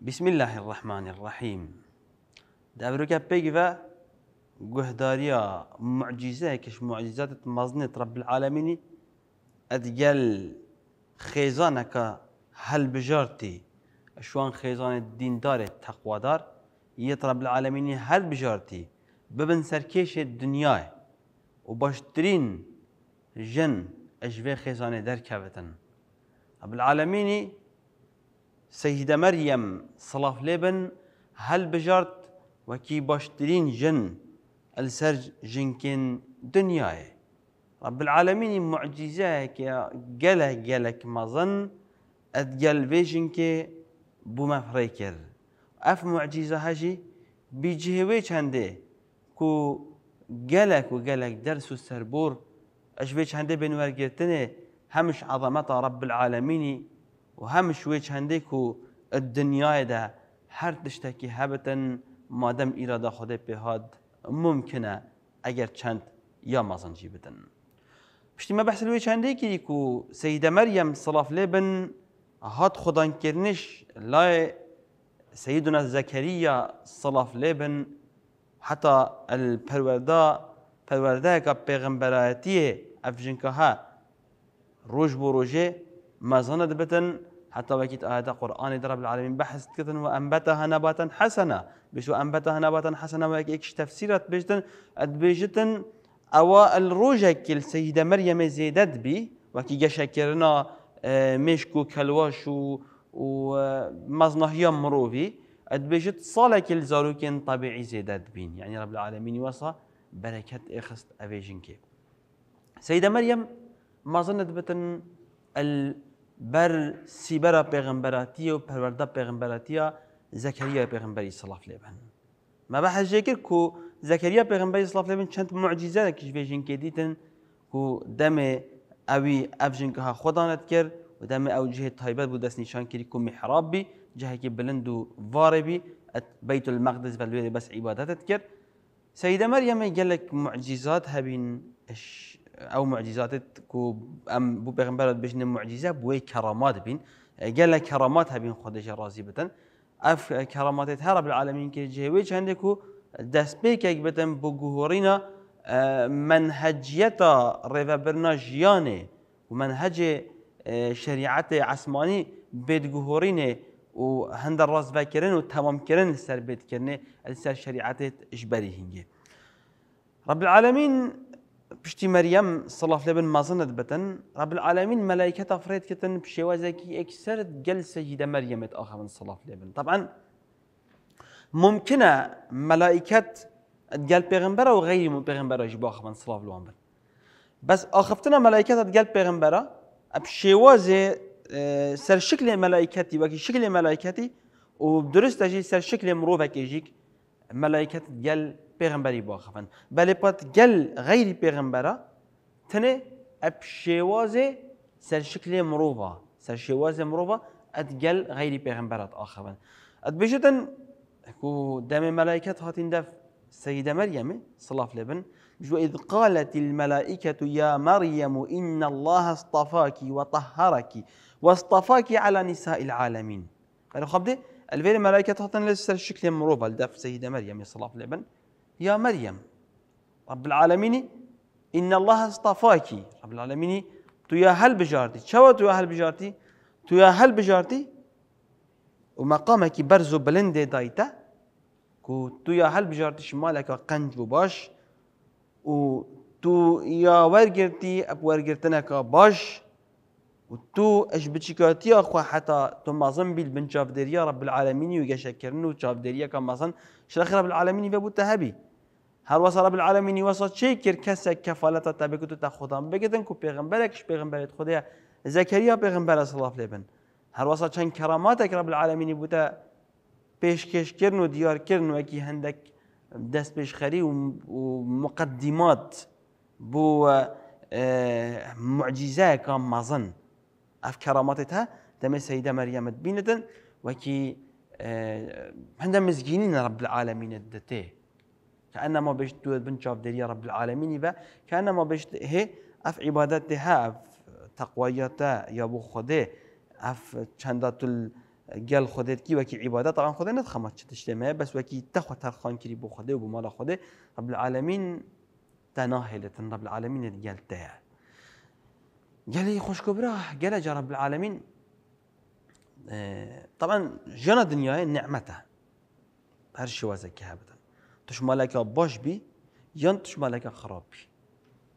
Bismillahirrahmanirrahim. Devreke peki ve guhdariya mucize keş mucizat maznet Rabbil alemini edgel khezanaka hal bijarti. Şu an khezan dindar takvadar. Yet Rabbil alemini hal bijarti. Bebin serkeş dünyaya. وباشترين جن أجبي خزانة دركبتن رب العالمين سيدة مريم صلاة لبن هل بجرت وكي باشترين جن السر جنكين دنياي رب العالمين معجزة كي قلة قلك مظن أتقل فيجنك بوما فريكر أف معجزة هجي بيجي ويش هندي كو قلك وقلك درس السربور أجبيش هندي بنور قرتني همش عظمة رب العالمين و هم شوی چنده کو دنیای ده هر تشتکی هبتن دم إرادة خود بهاد ممكنة اگر چند يا مازن جيبتن بشتي ما بحث الوي چنده كو سيدة مريم صلاف لبن هاد خدان كرنش لا سيدنا زكريا صلاف لبن حتى البروردا پرورده کا پیغمبرایتی افجنکه ها روز بو روزه دبتن حتى وقت آية قرآن رب العالمين بحثت كثن وأنبتها نباتا حسنا بشو أنبتها نباتا حسنا وإكش تفسيرات بيجتن بيجتن أو الروجك السيدة مريم زيدت بي وكي جشكرنا آه، مشكو كلواش و ومزنهيا مروفي أدبجت صالك الزاروكين طبيعي زيدت بين يعني رب العالمين وصى بركة إخست أفيجنكي سيدة مريم ما ظنت بتن ال بر سيبرا بيغمبراتي و پروردا بيغمبراتي زكريا پیغمبراتی صلى الله عليه وسلم ما بحث جيكر كو زكريا کو صلى الله عليه وسلم چند معجزه کش بیشین که كو دم اوي افجن كه خدانت كر و دم او جهه تایبت بود دست نشان كري كو محراب بي جهه كي بلند و واره بی المقدس بلوي بس عبادتت كر سيدة مريم گلك معجزات هبين اش او معجزات كو ام بو پیغمبر بجن معجزه بو كرامات بين قال لك كرامات هبين خدش رازيبة اف كرامات هرب العالمين كي جي جهوي عندكو دست بيك بتن بو جهورينا منهجيتا ريفا برناجياني ومنهج آه، شريعة عثماني بيت جهورينه و هند راز بکرن و تمام کردن سر بید کرنه سر شریعت اجباری هنگه رب العالمين پشتی مەریەم سەڵاف لێ بن مازنت بتن ڕبلعاالمین مەلایکەتا فرێتکردن شێوازێکی ئەکسرت گەل مريم ات ئاخ من صلّاف لبن طبعاً ممکنه مەلایکەت گەل پێغمبەرە و غەیری آه، و پێغمبەرەش بۆ من سڵاف لوان بن بەس ئاخفتنە مەلایکەتت گەل پێغمبەرە ئەب شێوازێ سەر شکلێ مەلایکەتی وەکی شکل مەلایکەتی و سر شکل شکلێ مرۆڤەکێژیک مەلایکەت گەل پیغمبری با خفن بلی پات گل غیری پیغمبرا تنه اب شواز سر شکل مروفا سر شواز مروفا اد گل غیری پیغمبرات آخفن اد بجدن کو دم ملائکت هاتین دف سيدة مريم صلاة لبن جو إذ قالت الملائكة يا مريم إن الله اصطفاك وطهرك واصطفاك على نساء العالمين قالوا خبدي الفيل ملائكة تحطن لسه الشكل مروبة لدف سيدة مريم صلاة لبن يا مريم رب العالمين إن الله اصطفاك رب العالمين تو يا هل بجارتي شو تو يا هل بجارتي تو يا هل بجارتي ومقامك برزو بلند دايتا كو تو يا هل بجارتي شمالك قنج وباش و تو يا ورغرتي اب ورغرتنك باش و تو اش بتشكاتي اخو حتى مازن بيل بن شاف رب العالمين ويجا شكرن وشاف ديريا كمازن شرخ رب العالمين بابو تهبي هەروەسە ڕب العالمینی وەسە چی کرد کەسێک کەفالەتە تابێکوت تا خوددان بگتن و خديا زكريا خودەیە زەکەریا پێغمبەرە سڵاف هر وصل هەروەسە كراماتك رب العالمين العالمینی بيش كش كرنو ديار كرنو هەندێک هندك پێشخەری بيش خري ومقدمات بو معجزة ئەف مظن اف دەمە دم السيدة مريم وەکی وكي مزگینی مزجينين رب العالمين دەتێ كانما بيش تو جاب دريا رب العالمين يبا كانما بيش هي اف عبادات اف تقويتها يا بو خدي اف چندات گل خودت کی وکی عبادت طبعا خدا نه خمات چتشته بس وکی تخو خان کری بو خدا و بو مال خدا رب العالمین تناهلت رب العالمین گلته قال خوش كبرى قال جا رب العالمين آه، طبعا جنى دنياي نعمته هر شوازك هابتا تشمالك باش بي یان تشمالك خراب بي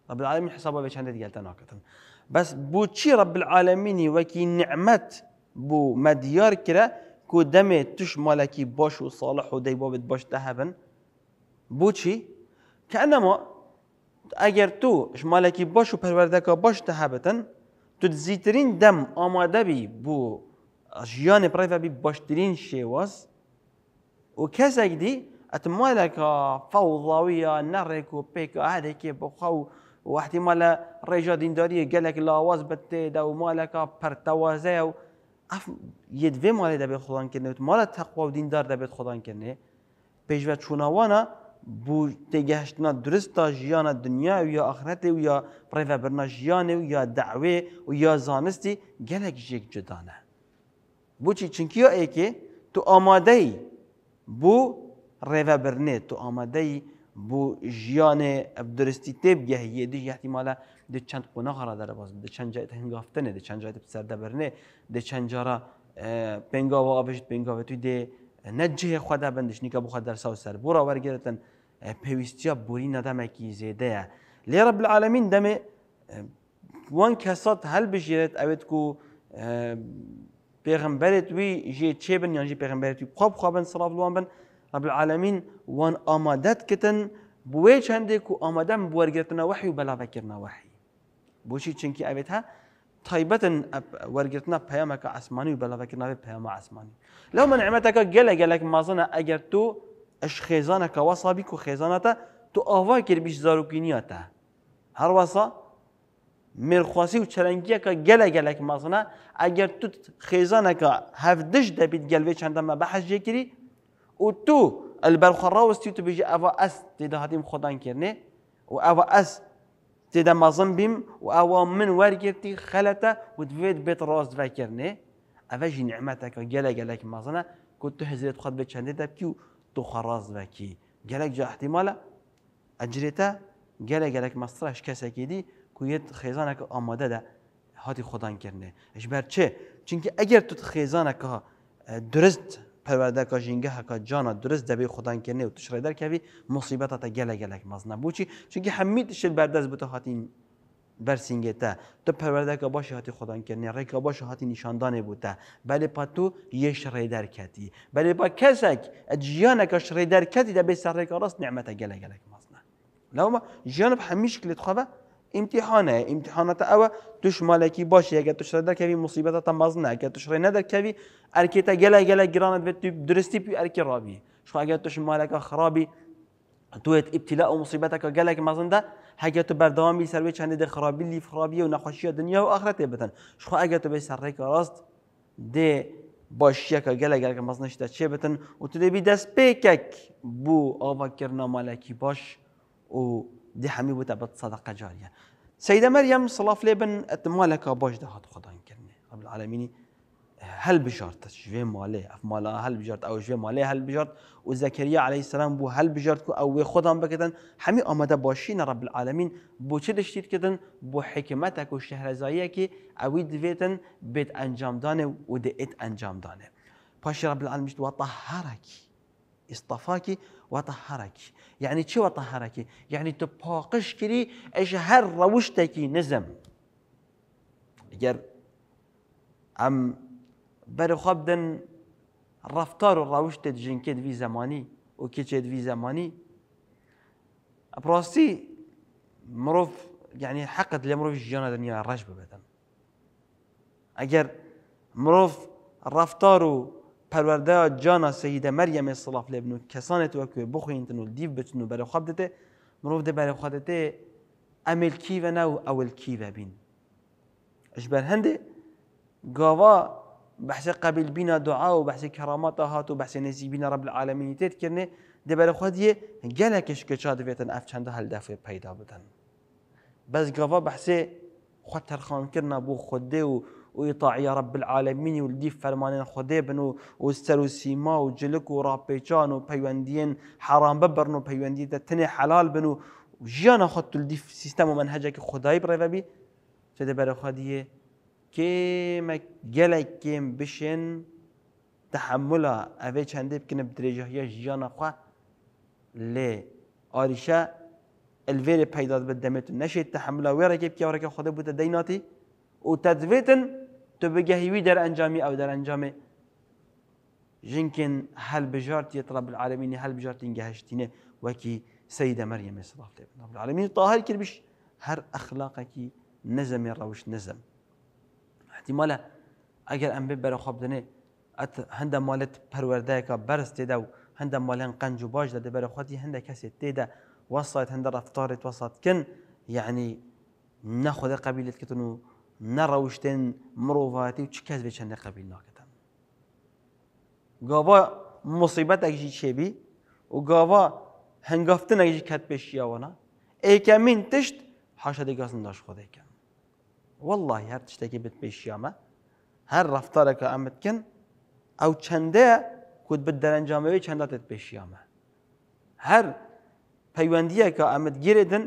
رب العالمين حسابه بيش عندي قلت أنا بس بو تشي رب العالمين وكي نعمت بو مديار كرا كو دمي تشمالك باش وصالح وديبابت باش تهبن بو تشي كأنما اگر تو شمالکی باش و پروردگار باش تهبتن تو زیترین دم آماده بی بو جیان پرای بی باشترین شیواز و کسک دی ئەتممالەکە فەوڵاویە نەڕێک و پێکە هەرێکێ بخەو و احتیممالە ڕێژە دینداریە گەلێک لاواز بە تێدا و مالەکە پەرتەوازەیە و یدێ مالی دەبێت خۆڵانکردنێت مالە تەقوا و دیندار دەبێت خۆڵانکردێ پێشوە چووناوانە بوو تێگەهشتنا درستە ژیانە دنیا و یا ئەخرەتێ و یا پڕێڤەبرنا ژیانێ و یا داوێ و یا زانستی گەلێک ژێک جدانە. بچی چنکیە ئەیکێ تو ئامادەی بوو ریوه برنه تو آمده بو جیان درستی تیب گه یه دیش احتمالا ده چند قناق را در باز ده چند جایت نه ده چند جایت سرده برنه ده چند جارا پنگا و آبشت پنگا و توی ده نجه خدا بندش نیکا بخواد در ساو سر برا ورگرتن ها بوری ندمه کی زیده لی رب العالمین دمه وان کسات هل بجیرت اوید کو پیغمبرت وی جی چه بن یعنی پیغمبرت وی خواب خوابن صلاف لوان بن رب العالمين وان آمادت كتن بوي چنده کو آمادن بورگرتن وحی و بلا وکرنا وحی بوشی چنکی اویت ها طيبتن ورگرتنا پیامک عسمانی و بلا وکرنا پيام عسمانی لو من عمتک گله ما مازن اگر تو اش خیزانه که وصابی کو خیزانه تو آوا کر بيش زارو تا هر وصا مرخواسی و چلنگیه که گله گلک مازنه اگر تو خیزانه که هفدش دبید گلوی چندم بحث جکری و تو البرخرا وستی تو بیجی اوا از تیدا هاتیم خودان کرنه و اوا از تیدا مازن بیم و اوا من ورگرتی خلطه و دوید بیت راست وکرنه اوا جی نعمتا که گلک گلک مازنه كنت تحزرت خد بچنده دب کیو تو خراز وکی گلک جا احتمالا اجرتا گلک گلک مصرش کسی که دی که یه خیزانه آماده ده هاتی خودان کرنه اجبر چه؟ چونکه اگر تو خیزانه اه، که درست کا ژینگە حکا جان درست دبی که نه تو شریدر دەکەوی مصیبت تا گەلە گەلک چون که چونکی هەمی برد بتو بتە بر برسینگێتە تو پروردگار باشه هاتی نه ڕێکا باش هاتی نشاندانه بوده. بلی پا تو ی شریدر کتی بله با کسک کەسێک ئەجییانەکە شڕێ دەرکەتی دەبێت سەرڕێکە ڕاست نعممەتە گەلە گەلک مەزنە لەومە ژیانە حمیش کلی خوابە امتحانه امتحانات او توش مالکی باشه اگر توش در کوی مصیبت تا نه اگر توش ندر کوی ارکی تا گله گله گرانت به درستی پی ارکی رابی شو اگر توش مالک خرابی تویت ابتلاء و مصیبت که گله که مزنده ده تو بردوامی سر چنده ده خرابی لیف خرابی و نخوشی دنیا و آخرت بتن شو اگر تو به سر راست ده باش یک گله گله که مزنش ده چه بتن و تو ده بی دست پیکک بو آوا کرنا باش و دي حمي وتبت صدقة جارية سيدة مريم صلاة لبن اتمالك ده هاد خدان كرني رب العالمين هل بجارت جوي ماله اف مالا هل بجارت او شوي ماله هل بجارت وزكريا عليه السلام بو هل بجارت كو او خدان بكتن حمي آمده باشين رب العالمين بو چلشتید كتن بو حكمتك و شهرزايه كي اوي دويتن بيت انجام دانه و ديت انجام دانه پاش رب العالمين دوات طهركي اصطفاك وطهرك يعني شو وطهرك يعني تباقش كري ايش هر روشتك نزم اگر ام بر خبدن رفتار و روشت جنكت في زماني و کچد في زماني براستی مروف يعني حقت لمروف جيانا دنيا الرجب بدن اگر مروف رفتار و پرورده جان سید مریم اصلاف لبنو کسان تو که بخوین تنو دیو بتنو برای خواب دته مروف ده برای خواب دته امل و نو اول کی و بحث قبل بین دعا و بحث کرامات هات و بحث نزیبین رب العالمین تید کرنه ده برای خود یه گلکش که چاد ویتن اف چند هل دفعه پیدا بدن بس گاوا بحث خود خان کرنا بو خوده و ويطاع يا رب العالمين ولدي فرمان خدي بنو وسترو سيما وجلك سیما وبيوندين حرام ببرنو بيوندين پیوندین حلال بنو و خدت خود تلدی سیستم و منهجه که خدای بره بی كيما جلك كيم بشن تحملا أبي شندي بكن بدرجة هي جانا خا ل أريشا الفيري بيداد بدمت نشي تحملا ويركب كي وراك خدي بوتا ديناتي و تدویتن تو بگهیوی در انجامی او در انجامه جنكن هل بجارتي رب العالمين هل بجارتي جهشتينه وكي سيدة مريم صلى الله عليه طيب. وسلم رب العالمين طاهر كربش هر أخلاقك نزم روش نزم احتمالا اگر ام ببر خواب دنه ات هنده مالت پرورده که برست دیده و هنده مالن قنج و باج داده بر خودی هنده کسی دیده وصلت هنده رفتارت وصلت کن یعنی نخود قبیلت کتنو نەڕەوشتن مرۆڤەتی و چ کەس بێ چەندە قەبیل ناکەن گاوا مصیبەتێکژی چێبی و گاوا هەنگافتنێکژی کەت پێشیەوەە ئەیکەمین تشت حاشا حاشە دیگەزن خود خۆدەکەم والله هر هەر تشتێکی بت پێشیامە هەر ڕفتارەکە ئەمتکن ئەو چەندەیە کوت بت دەرەنجامەوەی چەنداتت هر پیوندیه که امت گیردن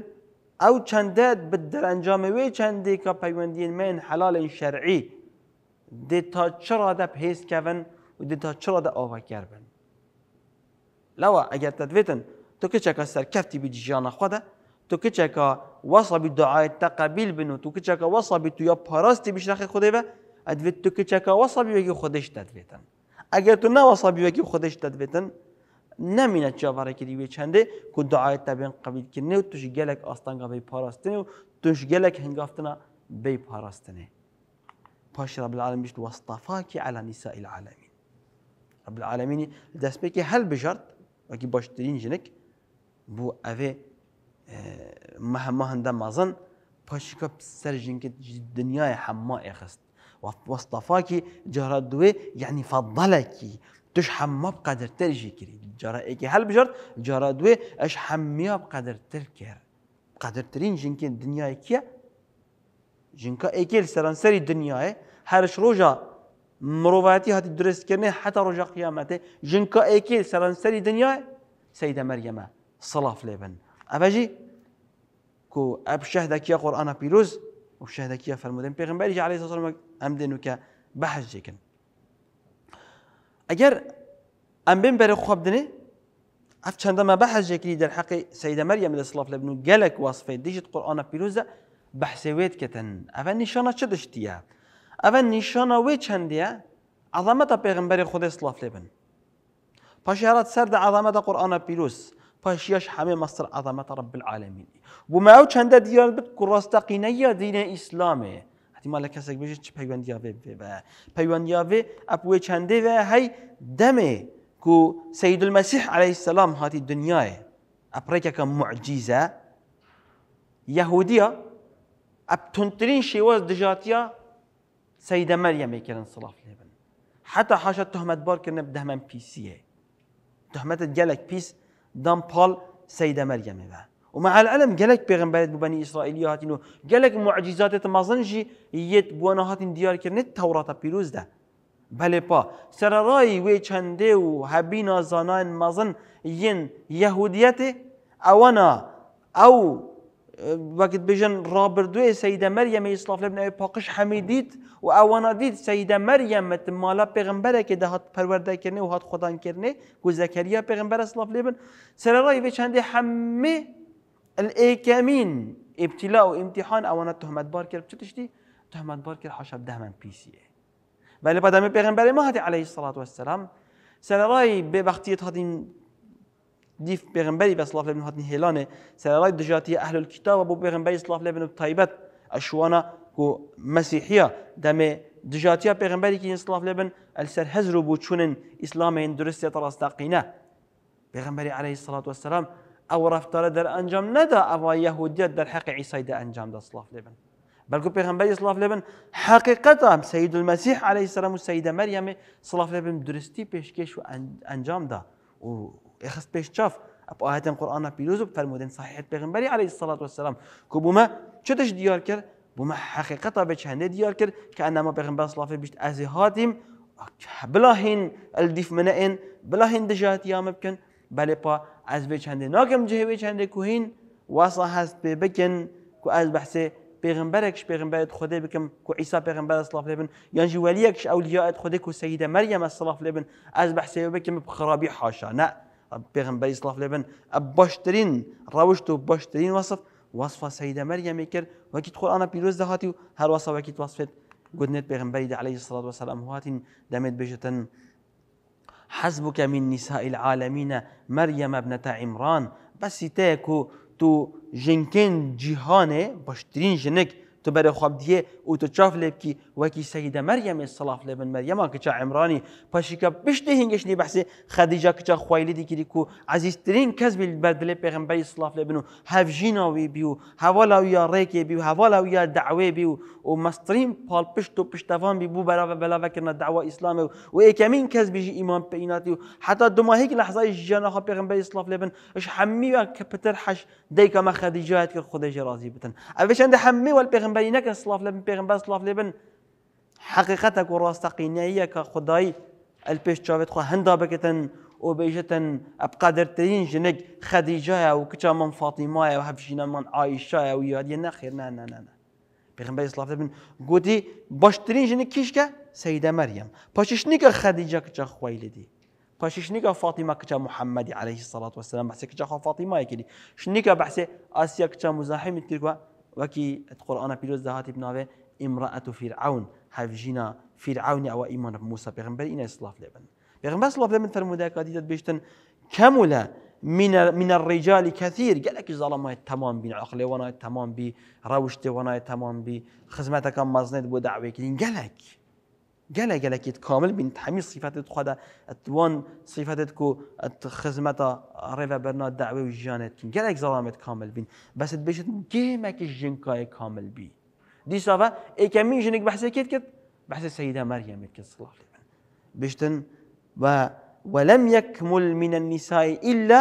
او چنده در انجام وی چنده که پیوندین من حلال شرعی دی تا چرا ده پیس کون و دی تا چرا ده آوه کربن لوا اگر تدویتن تو که چکا سرکفتی بی جیان خوده تو که چکا وصل بی دعای تقبیل بنو تو که چکا وصل بی تو یا پاراستی بشنخ خوده و ادویت تو که چکا وصل بی وگی خودش تدویتن اگر تو نه وصل بی وگی خودش تدویتن نمینه چاوره کردی وی چنده که دعای تبین قبیل کنه و توش گلک آستانگا بی پاراستنه و توش گلک هنگافتنا بی پاراستنه پاش رب العالم بشت وصطفاکی علی نساء العالمین رب العالمین دست که هل بجرد وکی باشترین جنک بو اوه مهما هنده مازن پاش که سر جنک دنیای و خست وصطفاکی جهرد دوه یعنی فضلکی توش ما بقدر ترجي كري جرا إيكي هل بجرد جرا دوي أش حميا بقدر تركر بقدر ترين جنكين إيه كي السران سري الدنيا إيه هرش روجا مروفاتي هاتي درست كرني حتى روجا قيامته كي السران سري الدنيا سيدة مريم صلاة لبن أبجي كو أب شهدك يا قرآن بيروز وشهدك يا فرمودن بيغمبري عليه الصلاة والسلام أمدنك بحث جيكن اگر ام بین بر ئەگەر ئەم بم بەرە خۆ بدنێ ئەف چەندەمە بەحەجێکی دەرحەقی سەیدە مەریەم لە سڵاف لە بن و گەلک واسفەی دیژت قورآانە پیرۆزە بەحسەوێت کەتن ئەە نیشانە چ دشتیە؟ ئەە نیشانە وێ چەندە خود صلاف لبن سڵاف لێ بن. پاشارات عظمت قرآن قورآانە پیرۆست. پاشیاش همه مصر عظمت رب العالمین و ما او چنده دیار بد که راستقینه یا دین اسلامه احتمال احتیمالە کەسێک بژێت چ پەیوەندیاێ بێ بە پەیوەندیاێ ئەپێ و هەی دەمێ کو سید المسیح علیه السلام هاتی دنیای دنیاە ئەپڕێکەکە معجیزە یهودیا ئەپ تونترین شیواز دجاتیا شێوەز دژاتە سیدە مەریەمێکردن سلااف لێ بن حتا حاشە تهمەتبارکردن بدەمەم پیسیە تهمت گەلک پیس دام پاڵ سیدە مەریەمێ بە ومع العلم قالك بيغمبرت ببني اسرائيل هاتينو قالك معجزات ما يت بوانا هاتين ديار كرنت توراة بيروز ده بله پا سررای وی چنده و هبی مازن ین یهودیت اوانا او وقت بجن رابردوی دوي مریم مريم لبن او پاقش حمیدید و اوانا دید سيدة مریم مالا پیغمبره که ده هات پرورده کرنه و هات خودان کرنه و زکریا پیغمبر اسلاف لبن سررای وی چنده همه الايكامين ابتلاء وامتحان اوانا تهمت بار کرد تشتي تهمت بار کرد دهما بي سي اي بل بعد ما پیغمبر ما هاتی عليه الصلاة والسلام سرای به وقتی ديف دیف پیغمبری بس الله لبن هاتین هیلانه سرای دجاتي اهل الكتاب ابو بو پیغمبری صلاف لابن الطيبات اشوانا کو مسیحیا دم دجاتیا پیغمبری که صلاف لابن السر هزرو بو اسلامين درستي درستی تراستاقینه پیغمبری علیه الصلاة والسلام او رفتار در انجام ندا او یهودیت در حق عیسی در انجام ده صلاف لبن بلکو پیغمبر صلاف لبن حقیقتا سید المسیح علیه السلام و سید مریم صلاف لبن درستی پیشکش و انجام ده و اخست پیش چاف اب آیت قرآن پیروز فرمودن صحیحت پیغمبری علیه الصلاة والسلام که بوما چتش دیار کرد بوما حقیقتا به چنده دیار کرد که انما پیغمبر صلاف بیشت از بلا هین الدیف منعین بلا هین دجات یام بکن بله پا از به چند ناکم جه به چنده کوهین واسا هست به بکن کو از بحث پیغمبرکش پیغمبرت خدا بکم کو عیسی پیغمبر صلی الله اصلاف لبن یان جی ولیکش اولیاءت خدا کو سیده مریم صلی الله اصلاف لبن از بحثه بکم بخرابی حاشا نه پیغمبر صلی الله اصلاف لبن ابشترین روشت و باشترین وصف وصف سيدة مريم يكر وكيت قرآن بيروز دهاتي هر وصف کی توصفت قدنت پیغمبر عليه الصلاة و السلام هاتین دمت بجتن حسبك من نساء العالمين مريم ابنة عمران بس تاكو تو جنكين جهانه باشترين جنك تو بره خواب دیه او تو چاف لبكي وكي سيدة مريم الصلاة لێ مريم مەریەمان کچە ئەمرانی پەشیکە پشتی هینگەشتی بەحسی خەدیجا کچە خخوایلی دیکری و عزیزترین کەس بەردلێ پێغمبەری سلااف لێ بن و هەفژیناوی بی و هەواڵاویە ڕێکێ بی و هەواڵاویە داوێ بی و و مەسترین پاڵ پشت و پشتەوان بی بوو بەراە بەلاوەکردە داوا ئیسلامە و و ێکەمین کەس بیژی ئیمان پێیناتی و حتا دوماهێک لە حزای ژیانەها پێغمبەری سلااف لێ بن ش هەمیوە کە پتر حەش دەیکەمە خەدیجات کرد خودەژێ رازی بتن ئەێشەندە هەممی وەل پێغمبەری نەکە سلااف لە بن پێغمبەر سلااف لێ حقیقت و راستقینیه که خدای الپیش چاوید خو هندا بکتن و أبقادر ابقدرترین جنگ خدیجه أو کچا من فاطمه و هفشینا من عایشه أو یادی نه خیر نه نه نه نه پیغمبر اسلام بن گوتی باشترین جنگ کیش که سیده مريم پاشش نیکه خدیجه کچا خویل دی پاشش فاطمه کچا محمد علیه الصلاة والسلام بحث کچا خو فاطمه کلی شنیکه بحث آسیا کچا مزاحم کرد و وکی قرآن پیروز دهات ابن امرأة فرعون هەژینە فیرعونی ئەوە ئیمان موسا پێغمبەر ئینە سلااف لێبن پێغمبە سلااف لێ من تەرموداکاتی دەبێشتن کەم لە من الرجال كثير گەلێکی زەڵمای تەمان بین عقلێ وانای تەمان بی ڕەوشتێ وانای تەمان بی خزمەتەکەم مەزنێت بۆ داعوێکردین قال لك گەلەکیت کامل بین هەمی سیفەتت خوادا ئەتوان سیفەتت و خزمەتە ڕێوە بەرنا داوێ و ژیانێتکن گەلێک زەڵامێت کامل بین بەست بێشت گێمێکی ژینکای کامل بي دي صافا دیساوە إيه ئەیکەمی جنك بەحسە كيت کرد بەحسە سەیدا مريم کرد صلاه بشتن و ولم يكمل من النساء إلا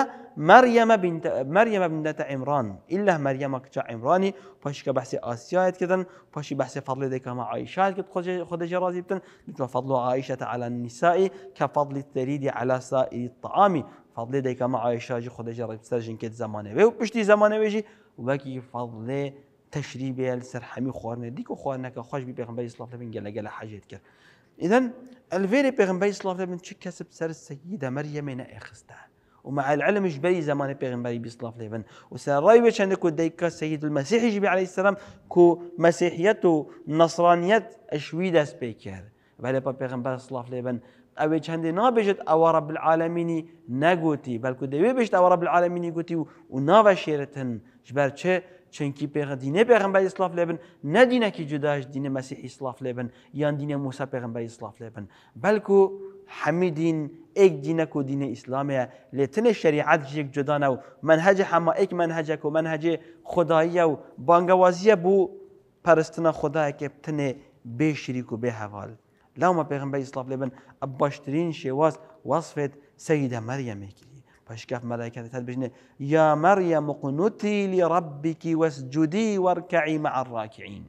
مريم بنت مريم بنت عمران إلا مريم كتا عمراني باش كبحث اسيا كدن باش بحث فضل ديك مع عائشة كد خدج رازي بتن مثل فضل عائشة على النساء كفضل الثريد على سائر الطعام فضل ديك مع عائشة خدج رازي بسرجن كد زمانه وبشتي زمانه ويجي وكي فضل تشری بێ لەسەر هەمی خواردنە دیک و بي خۆش صلى الله عليه وسلم قال لە حەجێت کرد. إذن الفيري بيغنبري صلى الله عليه وسلم كسب سر السيدة مريم من إخستان ومع العلم جبري زمان صلى الله عليه وسلم وسر راي باش عندك ديكا سيد المسيح جبريل عليه السلام كو مسيحيته نصرانيات أشويدة سبيكر بعد با بيغنبري صلاف ليفن اويج هندي نابجت او رب العالمين ناغوتي بل كو دوي بجت او رب العالمين يغوتي ونافا شيرتن جبرتش Çünkü dine Peygamber islaf leben ne dine ki cüdaş dine Mesih islaf leben yan dine Musa Peygamber islaf leben. Belki hamidin ek dine ku dine İslamiye letine şeriat jik cüdana u menhece hama ek menhece ku menhece hudayiye u bangavaziye bu parastina hudaya keptine be şirik u be heval. Lama Peygamber islaf leben baştirin şey was vasfet Seyyide Meryem'e ekli. فاشكاف ملائكة تلبجني يا مريم اقنتي لربك واسجدي واركعي مع الراكعين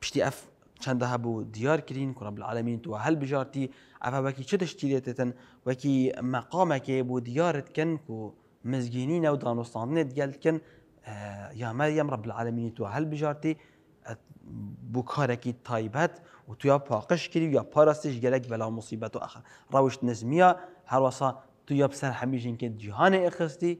بشتي أف شان ذهبوا ديار كرين كرب العالمين تو هل بجارتي أفا وكي چتش تيريتتن وكي مقامك يبو ديارت كن كو مزجينين أو دانوستانين قالت كن يا اه، مريم رب العالمين تو هل بجارتي بو تايبات تایبت و تویا پاقش جالك بلا مصيبه آخر روش نزميا هل وصا تو یا پسر همیشه اینکه جهان اخستی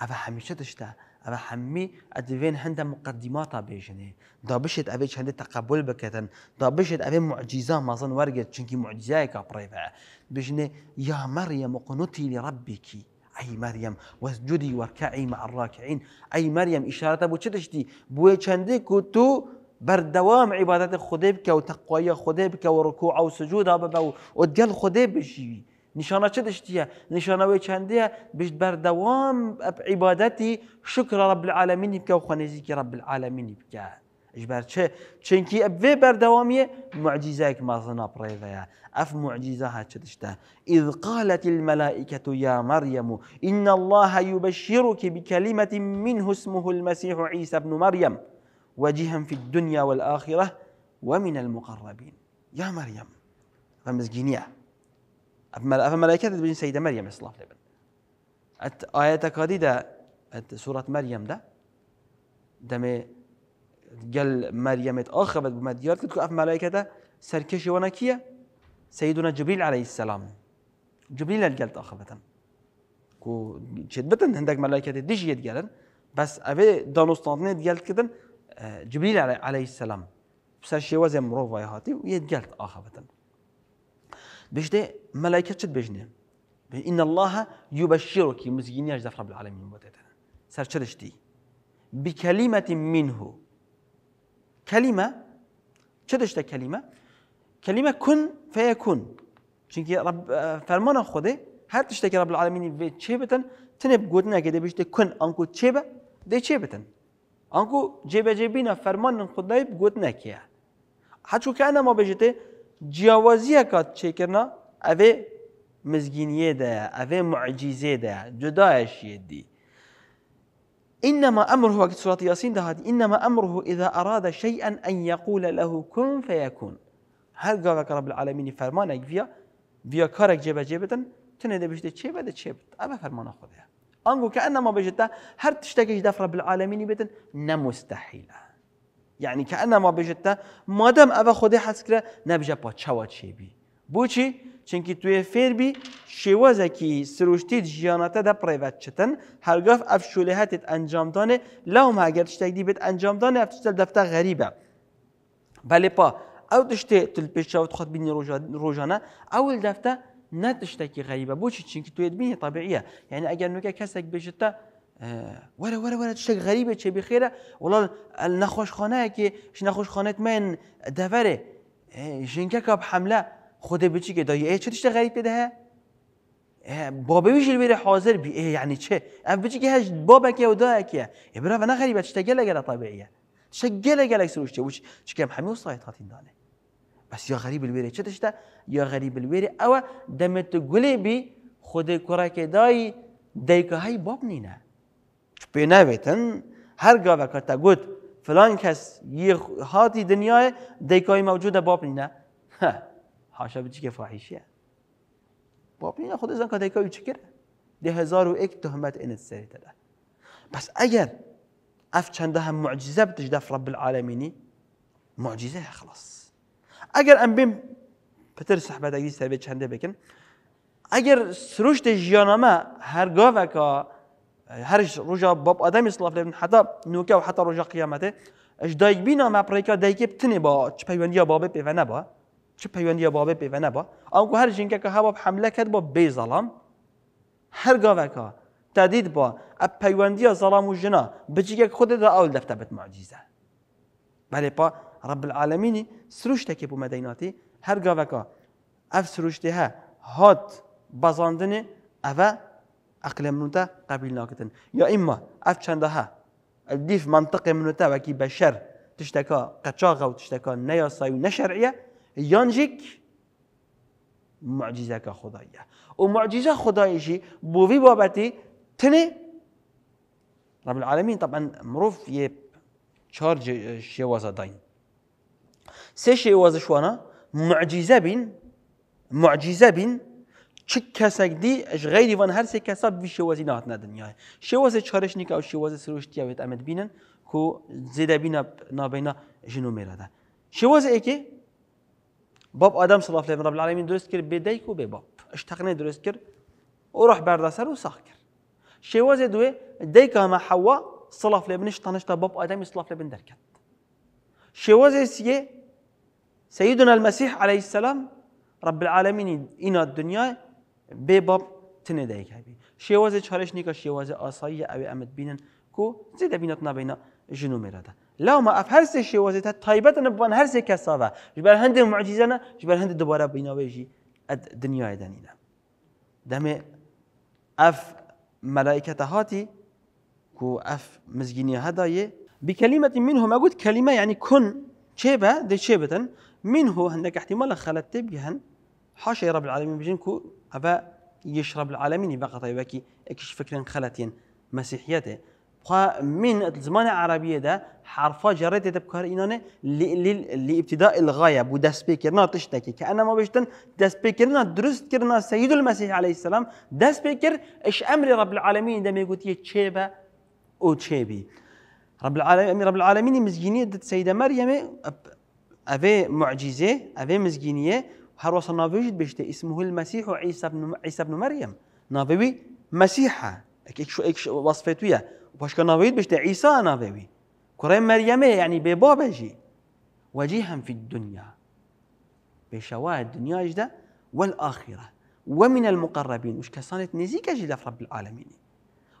او همیشه تشته او همی ادوین هند مقدمات بیشنه دا بشت ابي هند تقبل بکتن دا بشت ابي معجزه ما ظن ورقت چونكي معجزه كبريفا بيجني يا مريم قنوتي لربك اي مريم واسجدي واركعي مع الراكعين اي مريم اشاره بو تشتي بو چندي بر دوام عبادات خديبك وتقوى خديبك وركوع وسجود بابا وتقل خديب بشي نشانه چه دشتیه نشانه وی چندیه بشت بر دوام عبادتی شکر رب العالمین بکه و خانیزی که رب العالمین بکه اش بر چه چنکی اب وی بر دوامیه معجزه اک مازنا پریوه اف معجزه ها چه دشته اذ قالت الملائکه یا مریم ان الله يبشرك بكلمه منه اسمه المسيح عيسى ابن مريم وجها في الدنيا والاخره ومن المقربين يا مريم رمز فمسجينيه ملائكة بين سيدة مريم صلى الله عليه وسلم أت آية كادي أت سورة مريم ده دمي قال مريم تأخبت بمديار كتكو أف ملائكة دا سركشي ونكية سيدنا جبريل عليه السلام جبريل قال تأخبتن كو شدبتن عندك ملائكة ديجي قالن بس أبي دانوستانتني قال كده آه، جبريل عليه السلام بس بسر شوازي مروفا يهاتي ويتقالت آخبتن بجدي ملائكة شد بجني إن الله يبشرك مزيني أجزاف رب العالمين بودتنا سر دي بكلمة منه كلمة شدش كلمة كلمة كن فيكون چونك رب آه، فرمان خوده هر تشتكي رب العالمين في چيبتن تنب قدنا كده بجدي كن أنكو چيبة دي چيبتن أنكو جيبة جيبينا فرمان خدايب قدنا كيا حتى كأنا ما بجدي جوازیه کات چه کرنا اوه مزگینیه ده اوه معجیزه ده جدایش دی إنما أمره وقت سورة ياسين دهات إنما أمره إذا أراد شيئا أن يقول له كن فيكون هل قالك رب العالمين فرمانك فيا فيا كارك جيبه تنه ده بشته چه بده چه بده اوه فرمان خودها أنقو كأنما بجده هر تشتكيش دفر رب العالمين بتن نمستحيله یعنی که انما بجته مادم او خودی حس کرده نبجه پا چوا چه بی بو چی؟ چنکی توی فیر بی شواز کی سروشتی جیاناته ده پریوت چتن هرگاف اف شولهتت انجام دانه لهم اگر تشتک دی بیت انجام دانه اف تشتل دفته غریبه بله پا او تشتی تل شاوت خود بینی روزانه اول دفته نه تشتکی غریبه بو چی؟ که توی دبینی طبیعیه یعنی اگر نوکه کسک بجته وەرە وەرە وەرە شتێک غەریبە چێبی خێرە وڵە نەخۆشخۆنایەکی ش نەخۆشخۆنێت من دەڤەرێ ژینکە آه، کە حملە خۆدە بچی کە دای ئێ اه، چ شتە ده پێدا اه، ويش اللي لێرە حاضر يعني ئێ أنا چێ ئەم بچی هەش بابەکە و كي ێ برا بە نەغەریبە شتە گەلە گەلە تابعە شە گەلە گەلێک سروشتێ وچ چکەم هەمی سای هاتیندانێ بەس یا غەریب لێرە چ شتە یا غەریب لێرە ئەوە دەمێت گولێبی خودی کوڕێکی داي دایکە هەی باب نینە به هر هرگاه وقت گوت فلان کس یه هاتی دنیای دیکای موجوده باب ها، حاشا بچی که فاحشیه باب نه خود زن که دیکای چی ده هزار و یک تهمت این سری داده بس اگر اف چنده هم معجزه بتش رب العالمینی معجزه خلاص اگر ام بیم پتر صحبت اگه سر چنده بکن اگر سروش جیانامه هرگاه وکا هرج ڕژە باب ئەدەمی صلاف لبن حتا نوکە و حتا ڕۆژە قیامەتێ ئەش دایکبینا ماپڕێکا دایکێ با چه چ پەیوەندیە بابێ پێوە نەبە چ پەیوەندیە بابێ پێوە نەبە ئەو هەر ژینکەکە هەبە حملە کرد بە بێزەڵام هەرگاوەکە تادید بە ئە پەیوەندیە زەڵام و جنا ژنا بچیکێک خوددا ئەو دەفتە بێت ماجیزە بەێ پا ڕب العالمینی سروشتێکی هر گاوه هەرگاوەکە اف سروش هە هات بەزاندنێ اوه عقل منوتا قبول ناكتن يا إما أف چندها الديف منطق منوتا وكي بشر تشتكى قچاغة وتشتكى نياساي نشرعية يانجيك معجزة خداية ومعجزة خدايشي بوفي بابتي تني رب العالمين طبعا مروف يب چارج شوازا داين سي شوازا شوانا معجزة بين معجزة بين چه کسی دی اش غیری وان هر سه شوازی نهات بیشێوەزی ناتە دنیاە شێوەزە چارشنیکە و شێوەزە سروشتیاوێت امد بینن کو بینا نابینا جنو و شوازی ای که باب آدم صلی اللہ علیه رب العالمین درست کرد بێدایک و بی باب اش تقنی درست کرد و برده سر و ساخ کرد شوازی دوی شێوەزێ دوێ حوا صلی اللہ علیه بنش تانشتا باب ئادەمی سڵاف لێ بن دەرکات شێوەزێ سیێ سیدنا المسیح علیه السلام رب العالمین اینا الدنيا باب تنه که کبی شیوازه چارش نیکا شیوازه آسایی اوی امد بینن کو زیده بینات نبینا جنو میراده لو ما اف هر سه شیوازه تا تایبت نبوان هر سه کساوه جبر هند معجیزه نه جبر هند دوباره بیناوی جی اد دنیای دنینا دم اف ملائکت هاتی کو اف مزگینی هدایه بكلمة منه یعنی کن كلمة يعني كن چه بتن من منه هندك احتمال خلت تبقى هن حاشا رب العالمين بجنكو يشرب العالمين العالمینی بە إكش فكرة فکرن مسيحيته خا من العربية ده حرفا جريت تبكار إنانة لابتداء الغاية بودس بيكرنا بكرنا تشتكي كأنما بشتن دس بيكرنا درست كرنا سيد المسيح عليه السلام دس بيكر إش أمر رب العالمين ميقول تي تشيبا أو تشيبي رب العالمين رب العالمين مزجينية دت سيدة مريم أبي معجزة أبي مزجينية هروس نافيجد بيشتي اسمه المسيح عيسى بن عيسى بن مريم نافيوي مسيحة اك شو اك وصفته وباش كان نافيد بيشتي عيسى نافيوي كره مريم يعني ببابا جي وجيها في الدنيا بشواهد الدنيا جدا والآخرة ومن المقربين وش كسانت نزيك جدا في رب العالمين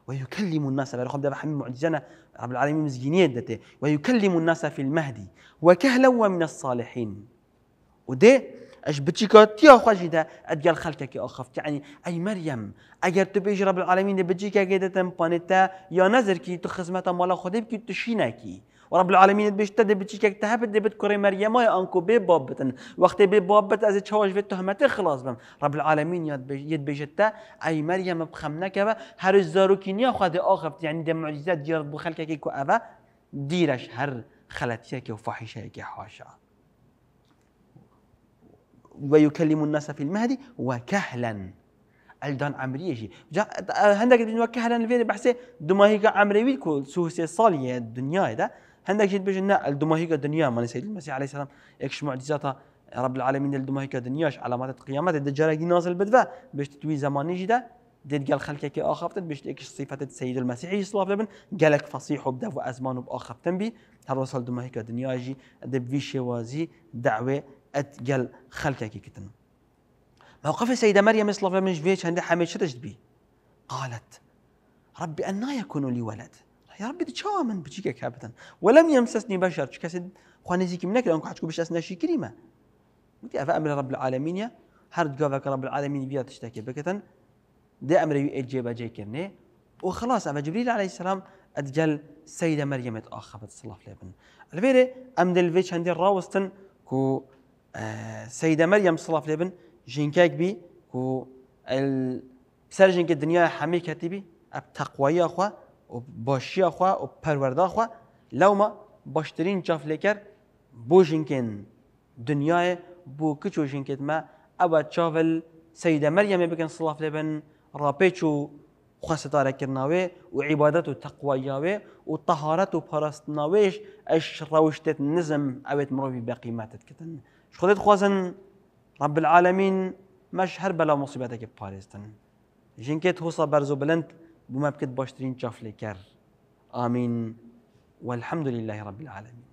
ويكلم الناس برقم ده بحمي معجزنا رب العالمين مزجينية ويكلم الناس في المهدي وكهلا ومن الصالحين وده اش بچیکات تي اخو جدا ادیال خلق يا آخفت يعني اي مريم اگر تو پیش رب العالمین بچیکا گیدتم بانتا يا نظر كي تو خدمه مال خود كي تو شينكي ورب العالمين بيش تدي بتشيكك تهبد دي بتكوري مريم يا انكو بي بابتن وقت بي بابت از تشوج في تهمت خلاص بم رب العالمين يد بيش يد بيش اي مريم بخمنك با هر زاروكين يا خد اخفت يعني دي معجزات جرب خلقك كو ابا ديرش هر خلتيك وفحشك حاشا ويكلم الناس في المهدي وكهلا الدان عمريجي جا هندك بيجن كهلا في بحسه دماهيك عمري كو سوسي صالي الدنيا ده هندك جد بيجن الدماهيك الدنيا ما سيد المسيح عليه السلام اكش معجزاتها رب العالمين الدماهيك الدنيا علامات قيامات الدجال دي نازل بدفا باش تتوي زمان ده ديت قال خلك كي اخفتن باش تكش صفات السيد المسيح يصلاف لبن قالك فصيح وبدا وازمان وباخفتن بي هذا وصل دماهيك الدنياجي دبفيشي وازي دعوه ئەتگەل خەلکێکی کردن موقف سيدة مريم اصلف من جفيش هندي حميش رجد بي قالت ربي أنا يكون لي ولد يا ربي تشاوى من بجيكا كابتن ولم يمسسني بشر كاسد خواني زيكي منك لأنك حتكون باش أسنا شي كريمة ودي أفأمر رب العالمين يا هرد قافك رب العالمين بيا تشتكي بكتن دي أمر يو إجيبا جي كرني وخلاص أما جبريل عليه السلام اتجل سيدة مريم تأخبت صلاة لابن الفيري أم فيش هندي راوستن كو سيدة مريم صلاة لبن جنكاك بي و سر جنك الدنيا حمي كاتبي اب تقوية اخوة و باشية اخوة و اخوة لو لوما باشترين جاف لكر بو جنك دنيا بو كچو جنك ما ابا تشافل سيدة مريم بكن صلاة لبن رابيچو خاصة کرناوی و عبادت و تقویاوی و طهارت و اش روشتت نظم اویت باقي ماتت كتن شو خودت خوازن رب العالمين مش هرب لا مصيبة مصيبتك بباريستن جنكت هوصا برزو بلنت بما بكت باشترين شافلي كر آمين والحمد لله رب العالمين